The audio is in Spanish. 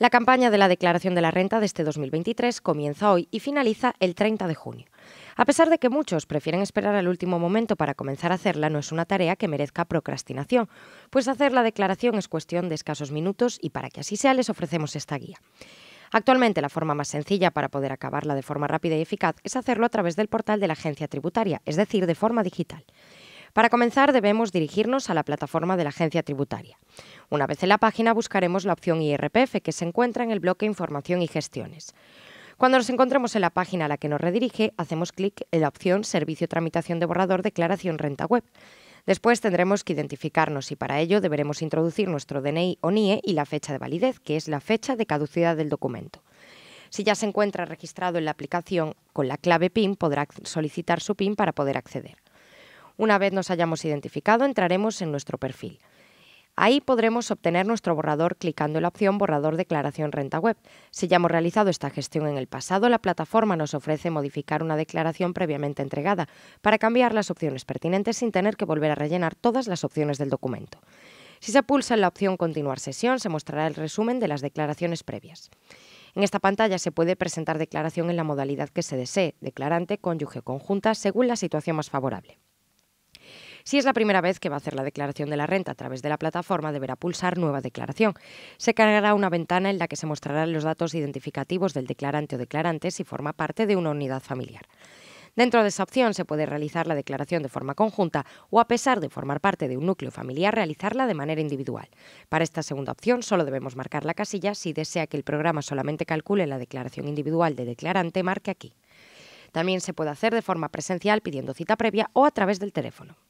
La campaña de la declaración de la renta de este 2023 comienza hoy y finaliza el 30 de junio. A pesar de que muchos prefieren esperar al último momento para comenzar a hacerla, no es una tarea que merezca procrastinación, pues hacer la declaración es cuestión de escasos minutos y para que así sea les ofrecemos esta guía. Actualmente la forma más sencilla para poder acabarla de forma rápida y eficaz es hacerlo a través del portal de la agencia tributaria, es decir, de forma digital. Para comenzar, debemos dirigirnos a la plataforma de la agencia tributaria. Una vez en la página buscaremos la opción IRPF que se encuentra en el bloque Información y Gestiones. Cuando nos encontremos en la página a la que nos redirige, hacemos clic en la opción Servicio Tramitación de Borrador Declaración Renta Web. Después tendremos que identificarnos y para ello deberemos introducir nuestro DNI o NIE y la fecha de validez, que es la fecha de caducidad del documento. Si ya se encuentra registrado en la aplicación con la clave PIN, podrá solicitar su PIN para poder acceder. Una vez nos hayamos identificado, entraremos en nuestro perfil. Ahí podremos obtener nuestro borrador clicando en la opción Borrador Declaración Renta Web. Si ya hemos realizado esta gestión en el pasado, la plataforma nos ofrece modificar una declaración previamente entregada para cambiar las opciones pertinentes sin tener que volver a rellenar todas las opciones del documento. Si se pulsa en la opción Continuar sesión, se mostrará el resumen de las declaraciones previas. En esta pantalla se puede presentar declaración en la modalidad que se desee, declarante, cónyuge conjunta, según la situación más favorable. Si es la primera vez que va a hacer la declaración de la renta a través de la plataforma, deberá pulsar Nueva declaración. Se cargará una ventana en la que se mostrarán los datos identificativos del declarante o declarante si forma parte de una unidad familiar. Dentro de esa opción se puede realizar la declaración de forma conjunta o, a pesar de formar parte de un núcleo familiar, realizarla de manera individual. Para esta segunda opción solo debemos marcar la casilla si desea que el programa solamente calcule la declaración individual de declarante, marque aquí. También se puede hacer de forma presencial pidiendo cita previa o a través del teléfono.